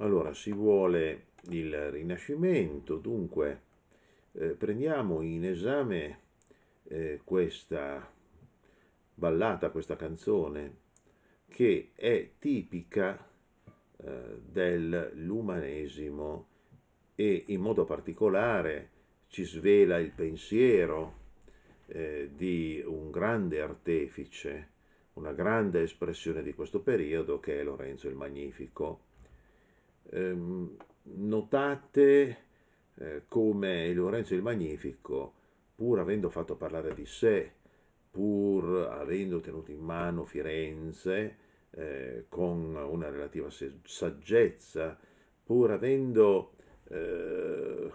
Allora, si vuole il Rinascimento, dunque eh, prendiamo in esame eh, questa ballata, questa canzone, che è tipica eh, dell'umanesimo e in modo particolare ci svela il pensiero eh, di un grande artefice, una grande espressione di questo periodo che è Lorenzo il Magnifico ehm, notate eh, come Lorenzo il Magnifico, pur avendo fatto parlare di sé, pur avendo tenuto in mano Firenze eh, con una relativa saggezza, pur avendo eh,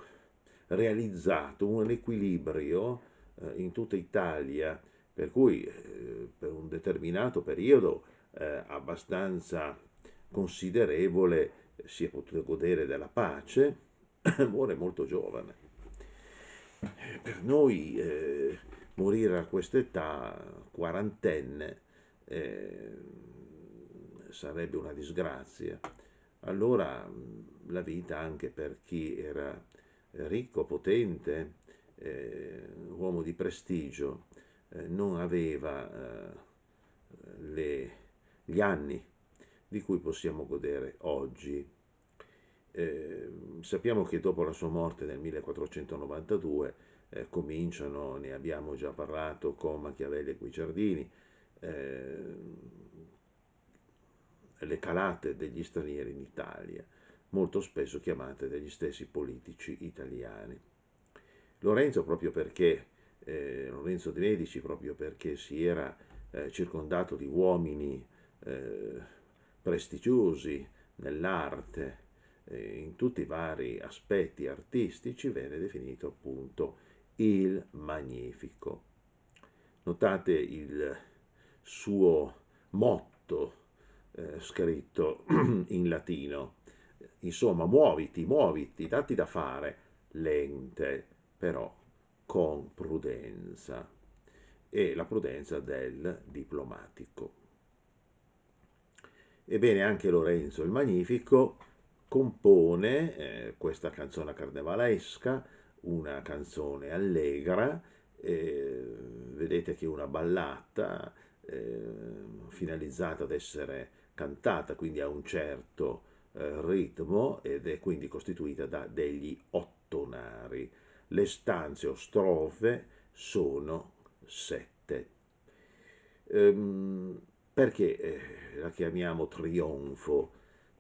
realizzato un equilibrio eh, in tutta Italia, per cui eh, per un determinato periodo eh, abbastanza considerevole si è potuto godere della pace, muore molto giovane. Eh, per noi eh, morire a quest'età, quarantenne, eh, sarebbe una disgrazia. Allora la vita anche per chi era ricco, potente, eh, uomo di prestigio, eh, non aveva eh, le, gli anni di cui possiamo godere oggi. Eh, sappiamo che dopo la sua morte nel 1492 eh, cominciano, ne abbiamo già parlato, con Machiavelli e Guicciardini, eh, le calate degli stranieri in Italia, molto spesso chiamate dagli stessi politici italiani. Lorenzo, proprio perché, eh, Lorenzo de Medici, proprio perché si era eh, circondato di uomini eh, prestigiosi nell'arte, eh, in tutti i vari aspetti artistici, viene definito appunto il magnifico. Notate il suo motto eh, scritto in latino. Insomma, muoviti, muoviti, datti da fare, lente, però con prudenza e la prudenza del diplomatico. Ebbene, anche Lorenzo il Magnifico compone eh, questa canzone carnevalesca, una canzone allegra, eh, vedete che è una ballata eh, finalizzata ad essere cantata, quindi ha un certo eh, ritmo ed è quindi costituita da degli ottonari. Le stanze o strofe sono sette. Ehm, perché eh, la chiamiamo trionfo?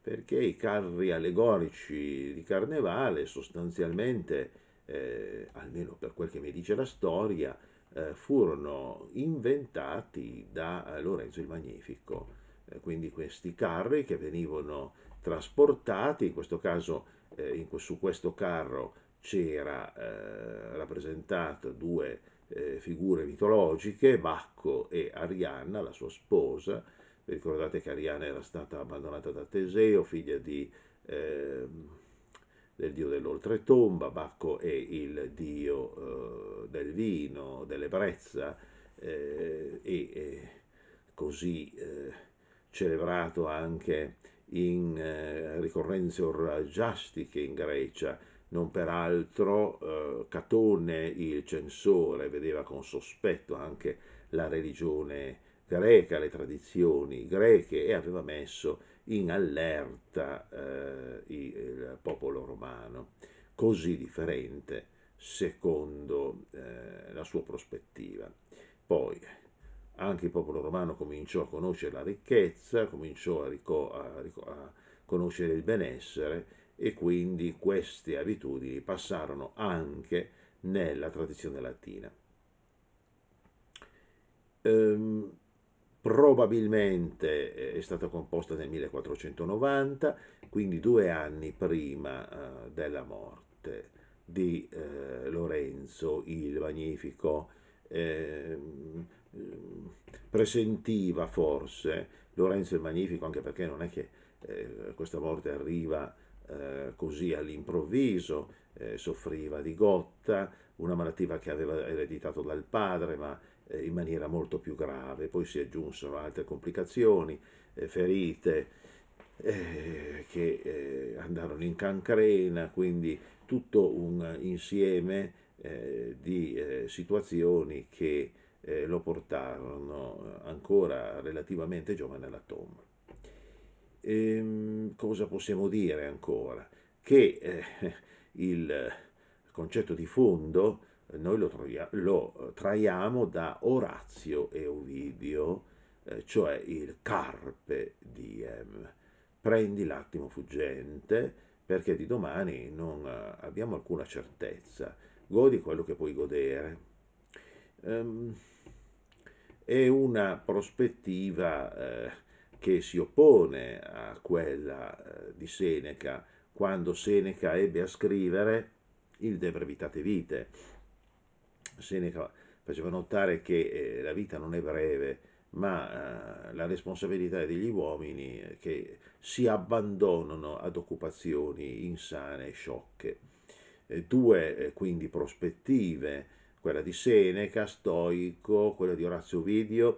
Perché i carri allegorici di carnevale sostanzialmente, eh, almeno per quel che mi dice la storia, eh, furono inventati da eh, Lorenzo il Magnifico. Eh, quindi questi carri che venivano trasportati, in questo caso eh, in, su questo carro c'era rappresentato due eh, figure mitologiche, Bacco e Arianna, la sua sposa. Vi ricordate che Arianna era stata abbandonata da Teseo, figlia di, eh, del dio dell'oltretomba, Bacco è il dio eh, del vino, dell'ebbrezza, eh, e eh, così eh, celebrato anche in ricorrenze orgiastiche in Grecia non peraltro eh, Catone, il censore, vedeva con sospetto anche la religione greca, le tradizioni greche e aveva messo in allerta eh, il popolo romano, così differente secondo eh, la sua prospettiva. Poi anche il popolo romano cominciò a conoscere la ricchezza, cominciò a, rico- a, rico- a conoscere il benessere e quindi queste abitudini passarono anche nella tradizione latina. Ehm, probabilmente eh, è stata composta nel 1490, quindi due anni prima eh, della morte di eh, Lorenzo il Magnifico. Ehm, ehm, presentiva forse Lorenzo il Magnifico, anche perché non è che eh, questa morte arriva eh, così all'improvviso, eh, soffriva di gotta, una malattia che aveva ereditato dal padre ma eh, in maniera molto più grave, poi si aggiunsero altre complicazioni, eh, ferite eh, che andarono in cancrena, quindi tutto un insieme di situazioni che lo portarono ancora relativamente giovane alla tomba. Ehm, cosa possiamo dire ancora? Che eh, il concetto di fondo eh, noi lo, troia- lo, traiamo da Orazio e Ovidio, eh, cioè il carpe diem. Prendi l'attimo fuggente perché di domani non eh, abbiamo alcuna certezza. Godi quello che puoi godere. Um, è una prospettiva eh, che si oppone a quella eh, di Seneca quando Seneca ebbe a scrivere il De Brevitate Vite. Seneca faceva notare che eh, la vita non è breve, ma eh, la responsabilità è degli uomini che si abbandonano ad occupazioni insane e sciocche. Due quindi prospettive, quella di Seneca, stoico, quella di Orazio Video,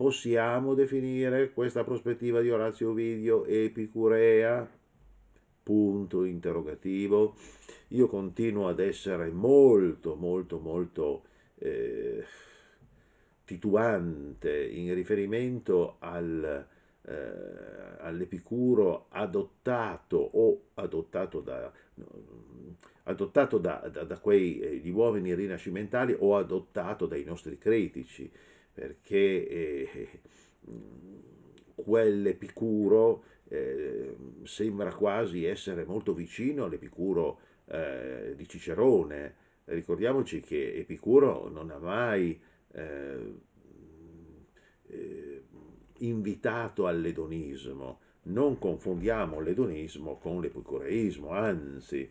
possiamo definire questa prospettiva di Orazio Ovidio epicurea? Punto interrogativo. Io continuo ad essere molto, molto, molto eh, titubante in riferimento al, eh, all'epicuro adottato o adottato da, adottato da, da, da quegli eh, uomini rinascimentali o adottato dai nostri critici perché eh, quell'Epicuro eh, sembra quasi essere molto vicino all'Epicuro eh, di Cicerone. Ricordiamoci che Epicuro non ha mai eh, eh, invitato all'edonismo, non confondiamo l'edonismo con l'epicureismo, anzi,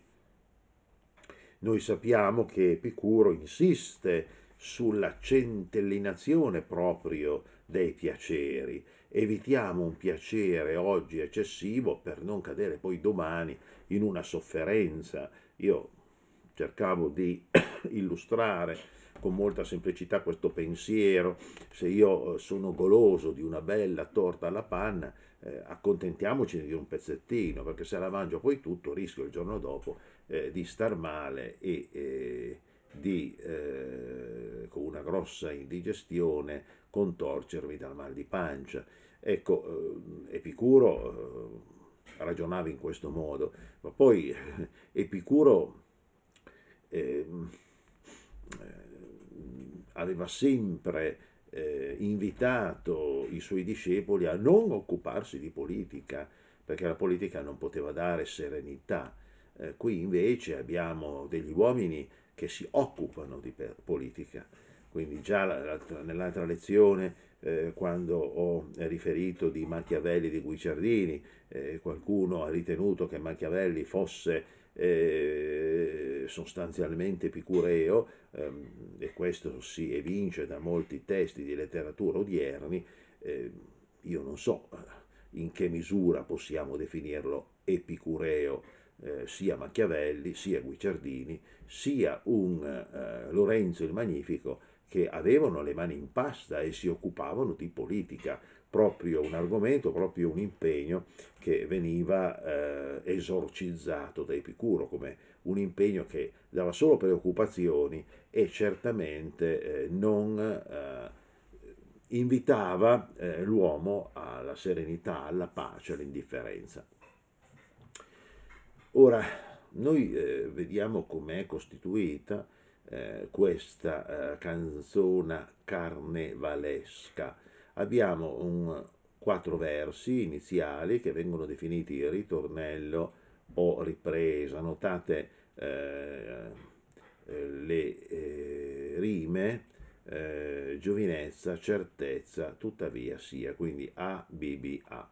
noi sappiamo che Epicuro insiste sulla centellinazione proprio dei piaceri. Evitiamo un piacere oggi eccessivo per non cadere poi domani in una sofferenza. Io cercavo di illustrare con molta semplicità questo pensiero, se io eh, sono goloso di una bella torta alla panna, eh, accontentiamoci di un pezzettino, perché se la mangio poi tutto rischio il giorno dopo eh, di star male e, eh, di, eh, con una grossa indigestione, contorcermi dal mal di pancia. Ecco, eh, Epicuro eh, ragionava in questo modo, ma poi eh, Epicuro ehm, eh, aveva sempre eh, invitato i suoi discepoli a non occuparsi di politica, perché la politica non poteva dare serenità. qui invece abbiamo degli uomini che si occupano di politica. Quindi già nell'altra lezione, eh, quando ho riferito di Machiavelli e di Guicciardini, eh, qualcuno ha ritenuto che Machiavelli fosse eh, sostanzialmente epicureo, ehm, e questo si evince da molti testi di letteratura odierni, ehm, io non so eh, in che misura possiamo definirlo epicureo eh, sia Machiavelli, sia Guicciardini, sia un eh, Lorenzo il Magnifico che avevano le mani in pasta e si occupavano di politica, proprio un argomento, proprio un impegno che veniva eh, esorcizzato da Epicuro come un impegno che dava solo preoccupazioni e certamente eh, non eh, invitava eh, l'uomo alla serenità, alla pace, all'indifferenza. Ora, noi eh, vediamo com'è costituita eh, questa eh, canzona carnevalesca. Abbiamo un, quattro versi iniziali che vengono definiti ritornello o ripresa. Notate eh, eh, le eh, rime, giovinezza, certezza, tuttavia sia, quindi A, B, B, A.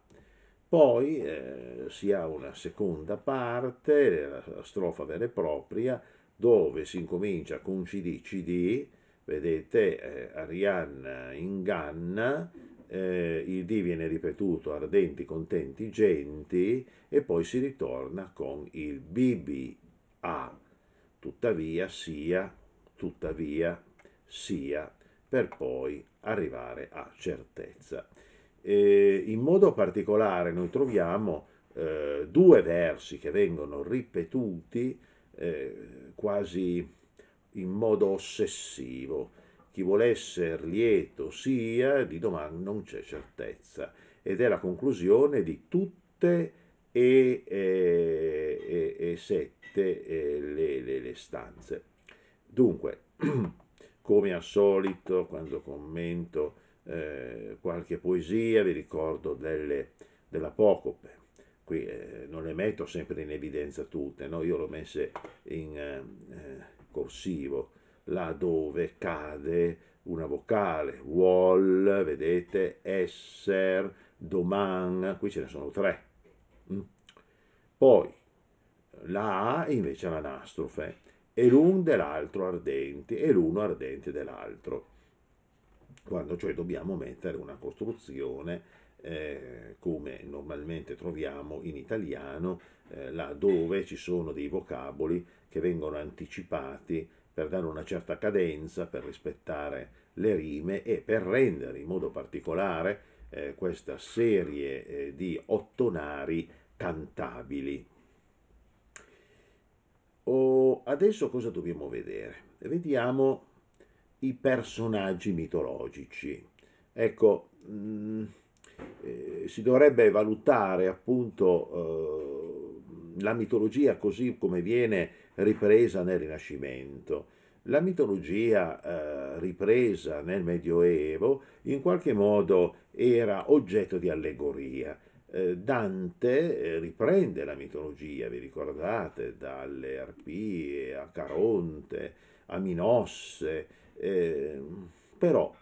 Poi eh, si ha una seconda parte, la strofa vera e propria, dove si incomincia con CD, CD, vedete, eh, Arianna inganna, eh, il D viene ripetuto ardenti, contenti, genti, e poi si ritorna con il BBA, tuttavia, sia, tuttavia, sia, per poi arrivare a certezza. E in modo particolare noi troviamo eh, due versi che vengono ripetuti eh, quasi in modo ossessivo. Chi vuole essere lieto sia, di domani non c'è certezza. Ed è la conclusione di tutte e, e, e sette e le, le, le stanze. Dunque, come al solito, quando commento eh, qualche poesia, vi ricordo delle, della qui eh, non le metto sempre in evidenza tutte, no? io le ho messe in eh, corsivo, là dove cade una vocale, wall, vedete, esser, doman, qui ce ne sono tre. Mm. Poi la A invece è l'anastrofe, e l'un dell'altro ardenti e l'uno ardente dell'altro quando cioè dobbiamo mettere una costruzione eh, come normalmente troviamo in italiano, eh, là dove ci sono dei vocaboli che vengono anticipati per dare una certa cadenza, per rispettare le rime e per rendere in modo particolare eh, questa serie eh, di ottonari cantabili. O oh, adesso cosa dobbiamo vedere? Vediamo i personaggi mitologici. Ecco, mm, eh, si dovrebbe valutare appunto eh, la mitologia così come viene ripresa nel Rinascimento. La mitologia eh, ripresa nel Medioevo in qualche modo era oggetto di allegoria. Dante riprende la mitologia, vi ricordate, dalle Arpie a Caronte, a Minosse, eh, però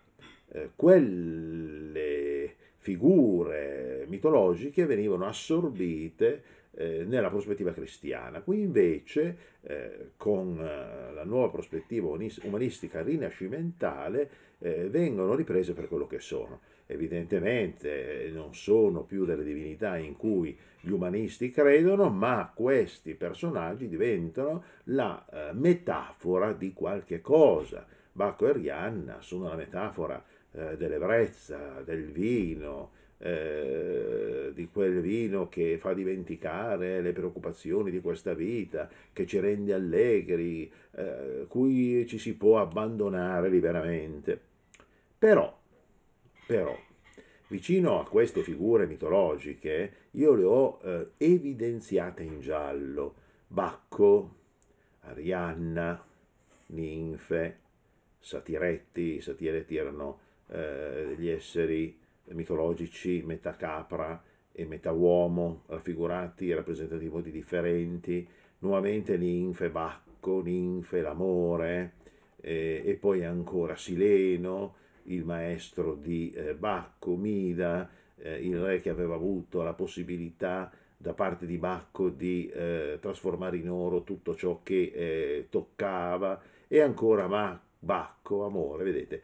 eh, quelle figure mitologiche venivano assorbite eh, nella prospettiva cristiana. Qui invece, eh, con eh, la nuova prospettiva umanistica rinascimentale, eh, vengono riprese per quello che sono. Evidentemente eh, non sono più delle divinità in cui gli umanisti credono, ma questi personaggi diventano la eh, metafora di qualche cosa Bacco e Rianna sono la metafora eh, dell'ebbrezza, del vino, eh, di quel vino che fa dimenticare le preoccupazioni di questa vita, che ci rende allegri, eh, cui ci si può abbandonare liberamente. Però, però, vicino a queste figure mitologiche, io le ho eh, evidenziate in giallo, Bacco, Arianna, ninfe, satiretti, i satiretti erano eh, degli esseri mitologici, metà capra e metà uomo, raffigurati, rappresentati in modi differenti, nuovamente ninfe, Bacco, ninfe, l'amore, eh, e poi ancora Sileno, il maestro di eh, Bacco, Mida, eh, il re che aveva avuto la possibilità da parte di Bacco di eh, trasformare in oro tutto ciò che eh, toccava, e ancora Bacco Bacco, amore, vedete,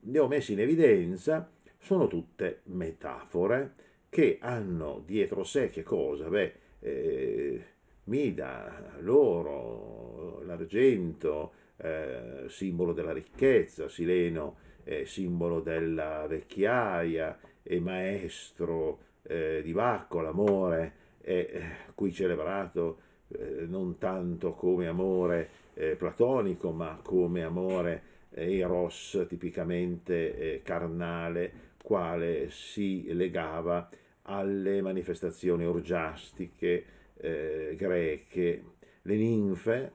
ne ho messe in evidenza, sono tutte metafore che hanno dietro sé che cosa? Beh, eh, Mida, l'oro, l'argento, eh, simbolo della ricchezza, Sileno, eh, simbolo della vecchiaia, e maestro eh, di Bacco, l'amore, eh, qui celebrato eh, non tanto come amore eh, platonico, ma come amore eros eh, tipicamente eh, carnale, quale si legava alle manifestazioni orgiastiche eh, greche. Le ninfe,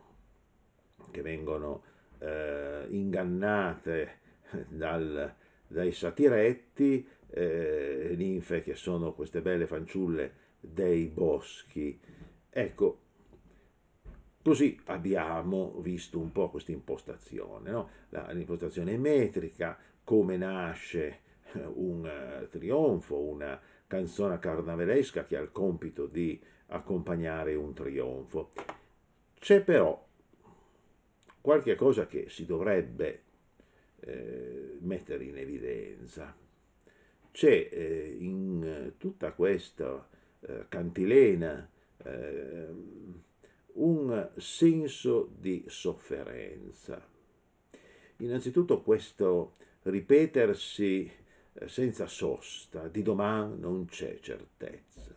che vengono ingannate dal, dai satiretti, eh, ninfe che sono queste belle fanciulle dei boschi. Ecco, Così abbiamo visto un po' questa impostazione, no? l'impostazione metrica, come nasce eh, un eh, trionfo, una canzone carnavalesca che ha il compito di accompagnare un trionfo. C'è però qualche cosa che si dovrebbe eh, mettere in evidenza. C'è eh, in tutta questa eh, cantilena ehm, un senso di sofferenza. Innanzitutto questo ripetersi eh, senza sosta, di domani non c'è certezza.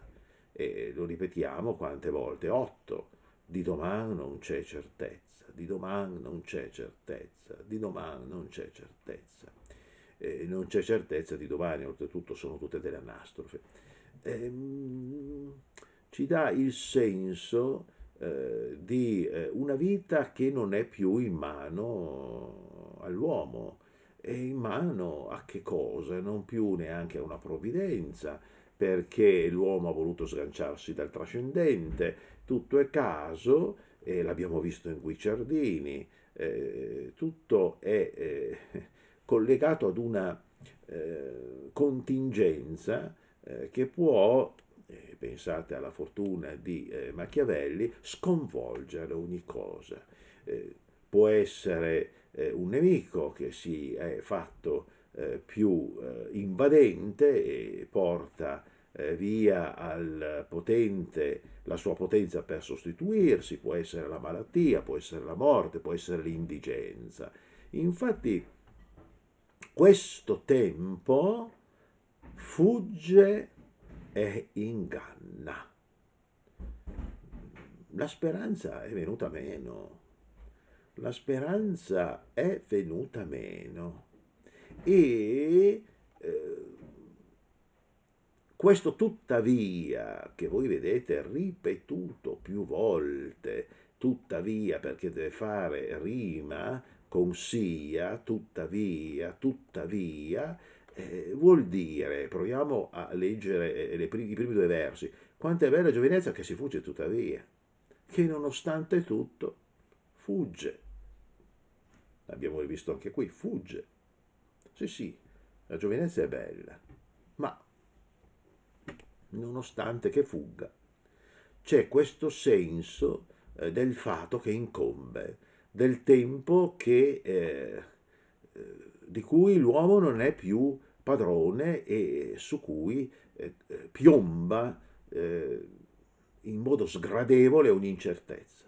E lo ripetiamo quante volte? Otto. Di domani non c'è certezza, di domani non c'è certezza, di domani non c'è certezza. E non c'è certezza di domani, oltretutto sono tutte delle anatrofe. Ehm, ci dà il senso eh, di eh, una vita che non è più in mano all'uomo, è in mano a che cosa? Non più neanche a una provvidenza, perché l'uomo ha voluto sganciarsi dal trascendente, tutto è caso, e l'abbiamo visto in Guicciardini, eh, tutto è eh, collegato ad una eh, contingenza eh, che può eh, pensate alla fortuna di eh, Machiavelli, sconvolgere ogni cosa. Eh, può essere eh, un nemico che si è fatto eh, più eh, invadente e porta via al potente la sua potenza per sostituirsi, può essere la malattia, può essere la morte, può essere l'indigenza. Infatti questo tempo fugge e inganna. La speranza è venuta meno, la speranza è venuta meno e eh, questo tuttavia che voi vedete ripetuto più volte, tuttavia perché deve fare rima con sia, tuttavia, tuttavia, eh, vuol dire, proviamo a leggere eh, le primi, i primi due versi, quanto è bella giovinezza che si fugge tuttavia, che nonostante tutto fugge. L'abbiamo rivisto anche qui, fugge. Sì, sì, la giovinezza è bella, ma nonostante che fugga, c'è questo senso eh, del fato che incombe, del tempo che... Eh, eh di cui l'uomo non è più padrone e su cui eh, piomba eh, in modo sgradevole un'incertezza.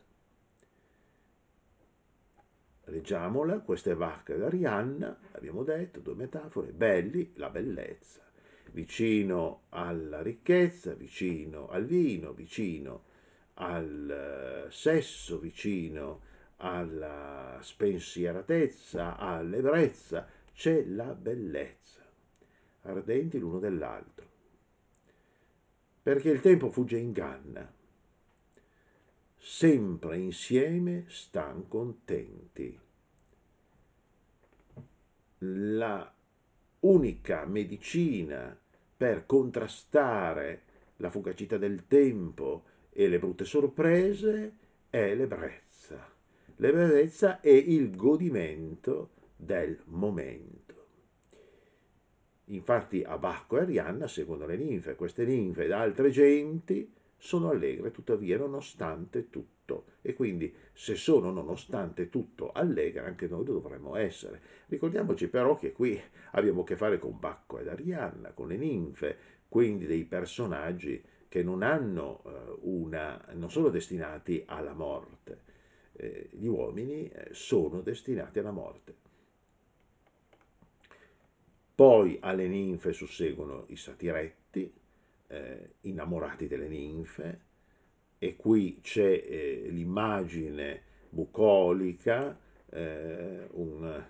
Leggiamola, questa è Vacca d'Arianna, abbiamo detto, due metafore, belli, la bellezza, vicino alla ricchezza, vicino al vino, vicino al eh, sesso, vicino alla spensieratezza, all'ebbrezza, c'è la bellezza, ardenti l'uno dell'altro. Perché il tempo fugge e inganna. Sempre insieme stan contenti. La unica medicina per contrastare la fugacità del tempo e le brutte sorprese è l'ebbrezza l'ebbrezza è il godimento del momento. Infatti a Bacco e Arianna, seguono le ninfe, queste ninfe ed altre genti sono allegre tuttavia nonostante tutto. E quindi se sono nonostante tutto allegre, anche noi dovremmo essere. Ricordiamoci però che qui abbiamo a che fare con Bacco ed Arianna, con le ninfe, quindi dei personaggi che non hanno eh, una, non sono destinati alla morte, eh, gli uomini eh, sono destinati alla morte. Poi alle ninfe susseguono i satiretti, eh, innamorati delle ninfe, e qui c'è eh, l'immagine bucolica, eh, un,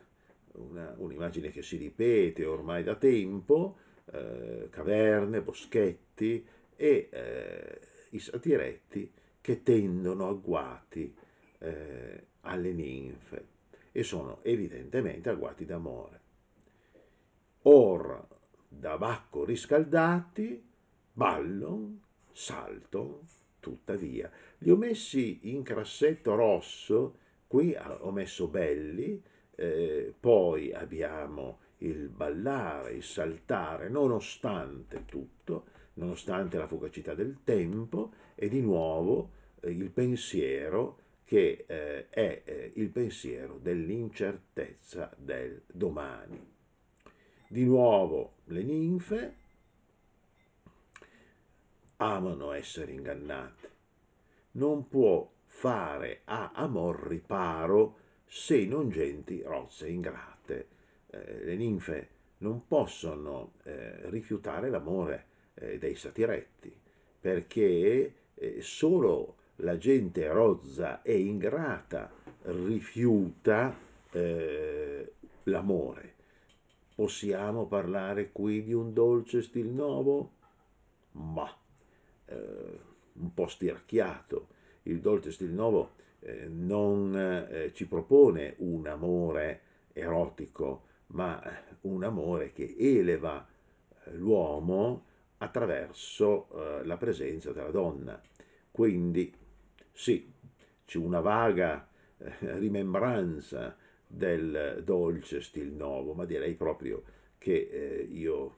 un'immagine che si ripete ormai da tempo, eh, caverne, boschetti e i satiretti che tendono agguati eh, alle ninfe e sono evidentemente agguati d'amore. Or, da Bacco riscaldati, ballo, salto, tuttavia. Li ho messi in crassetto rosso, qui ho messo belli, eh, poi abbiamo il ballare, il saltare, nonostante tutto, nonostante la fugacità del tempo, e di nuovo eh, il pensiero che eh, è eh, il pensiero dell'incertezza del domani. Di nuovo le ninfe amano essere ingannate. Non può fare a amor riparo se non genti rozze ingrate. Eh, le ninfe non possono eh, rifiutare l'amore eh, dei satiretti perché eh, solo la gente rozza e ingrata rifiuta eh, l'amore. Possiamo parlare qui di un dolce stil nuovo? Ma eh, un po' stirchiato. Il dolce stil nuovo eh, non eh, ci propone un amore erotico, ma eh, un amore che eleva eh, l'uomo attraverso la presenza della donna. Quindi sì, c'è una vaga eh, rimembranza del dolce stil nuovo, ma direi proprio che eh, io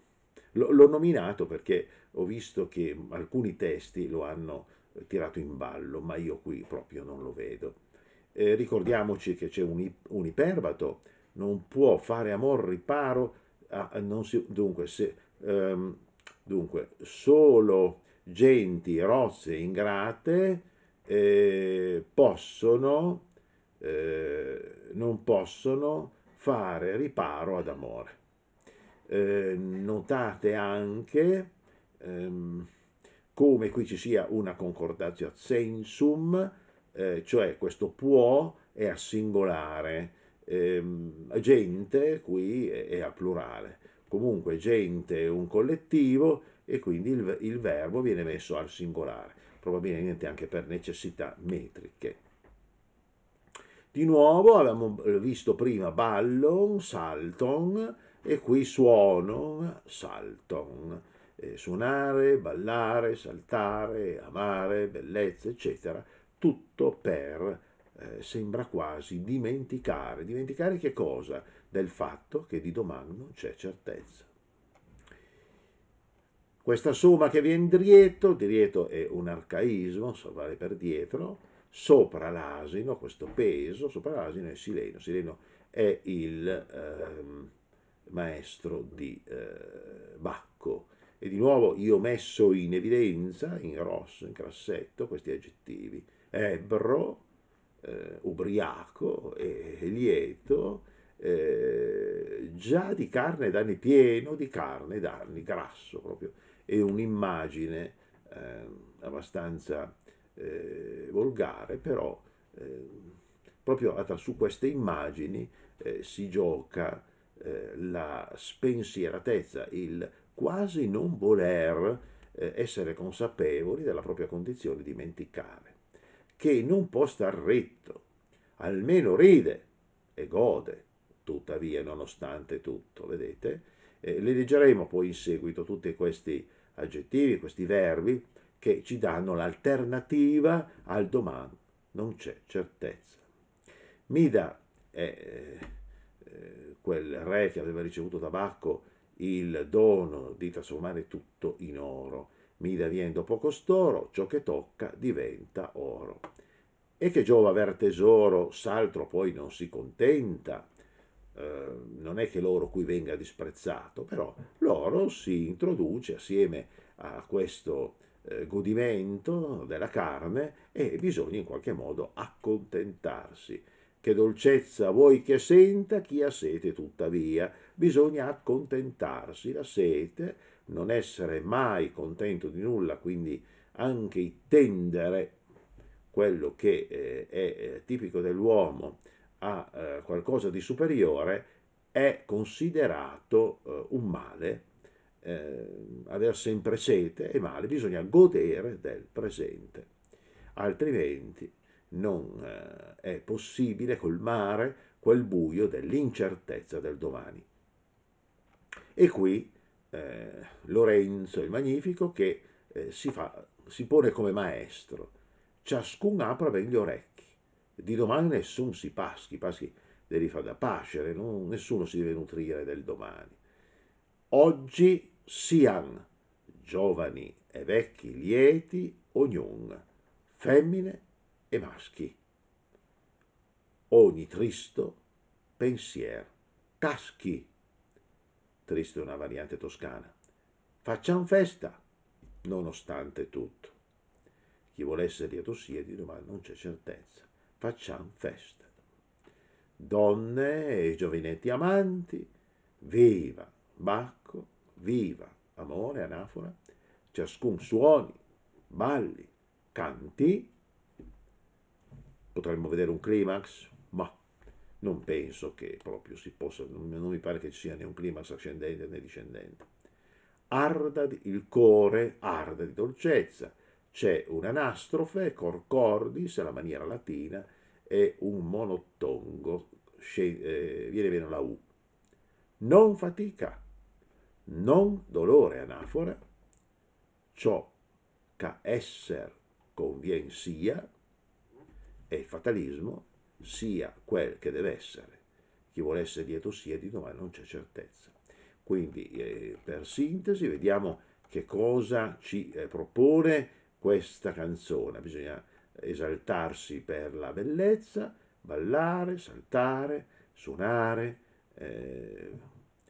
l'ho nominato perché ho visto che alcuni testi lo hanno tirato in ballo, ma io qui proprio non lo vedo. Eh, ricordiamoci che c'è un, un iperbato, non può fare amor riparo, a, ah, a si, dunque, se, um, dunque, solo genti, rozze, ingrate, eh, possono, eh, non possono fare riparo ad amore. Eh, notate anche ehm, come qui ci sia una concordatio sensum, eh, cioè questo può è a singolare, ehm, gente qui è a plurale comunque gente, un collettivo e quindi il, il verbo viene messo al singolare, probabilmente anche per necessità metriche. Di nuovo abbiamo visto prima ballon, salton e qui suono, salton. Eh, suonare, ballare, saltare, amare, bellezza, eccetera, tutto per, eh, sembra quasi, dimenticare. Dimenticare che cosa? del fatto che di domani non c'è certezza. Questa somma che viene dietro, dietro è un arcaismo, so vale per dietro, sopra l'asino, questo peso, sopra l'asino è Sileno. Sileno è il eh, maestro di eh, Bacco. E di nuovo io ho messo in evidenza, in rosso, in crassetto, questi aggettivi. Ebro, eh, ubriaco, e lieto, eh, già di carne d'anni pieno, di carne d'anni grasso proprio, è un'immagine eh, abbastanza eh, volgare, però ehm, proprio su queste immagini eh, si gioca eh, la spensieratezza, il quasi non voler eh, essere consapevoli della propria condizione, dimenticare, che non può star retto, almeno ride e gode tuttavia, nonostante tutto, vedete? Eh, le leggeremo poi in seguito tutti questi aggettivi, questi verbi che ci danno l'alternativa al domani. Non c'è certezza. Mida è eh, eh quel re che aveva ricevuto da Bacco il dono di trasformare tutto in oro. Mida viene dopo costoro, ciò che tocca diventa oro. E che giova aver tesoro, s'altro poi non si contenta. Ehm, non è che l'oro qui venga disprezzato, però l'oro si introduce assieme a questo eh, godimento della carne e bisogna in qualche modo accontentarsi. Che dolcezza vuoi che senta chi ha sete tuttavia, bisogna accontentarsi, la sete, non essere mai contento di nulla, quindi anche il tendere quello che eh, è eh, tipico dell'uomo, a eh, qualcosa di superiore è considerato eh, un male, eh, aver sempre sete è male, bisogna godere del presente, altrimenti non eh, è possibile colmare quel buio dell'incertezza del domani. E qui eh, Lorenzo il Magnifico che eh, si, fa, si pone come maestro, ciascun apre ben gli orecchi di domani nessuno si paschi, paschi fare da pascere, non, nessuno si deve nutrire del domani. Oggi sian giovani e vecchi lieti ognun, femmine e maschi. Ogni tristo pensier, caschi. Tristo è una variante toscana. Facciamo festa, nonostante tutto. Chi vuole essere lieto sia di domani non c'è certezza facciamo festa. Donne e giovinetti amanti, viva Bacco, viva amore, anafora, ciascun suoni, balli, canti. Potremmo vedere un climax, ma non penso che proprio si possa, non, non mi pare che ci sia né un climax ascendente né discendente. Arda il cuore, arda di dolcezza, c'è un'anastrofe, concordis, la maniera latina, e un monottongo, eh, viene meno la U. Non fatica, non dolore anafora, ciò che esser convien sia, e il fatalismo sia quel che deve essere. Chi vuole essere dietro sia di domani non c'è certezza. Quindi, eh, per sintesi, vediamo che cosa ci eh, propone questa canzone. Bisogna esaltarsi per la bellezza, ballare, saltare, suonare, eh,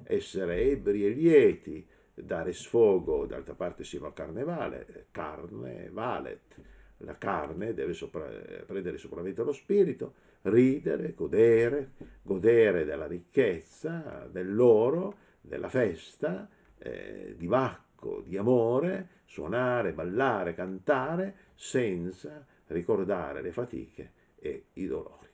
essere ebri e lieti, dare sfogo, d'altra parte siamo a carnevale, eh, carne, valet, la carne deve sopra, prendere sopravvento lo spirito, ridere, godere, godere della ricchezza, dell'oro, della festa, eh, di Bach, ricco di amore, suonare, ballare, cantare senza ricordare le fatiche e i dolori.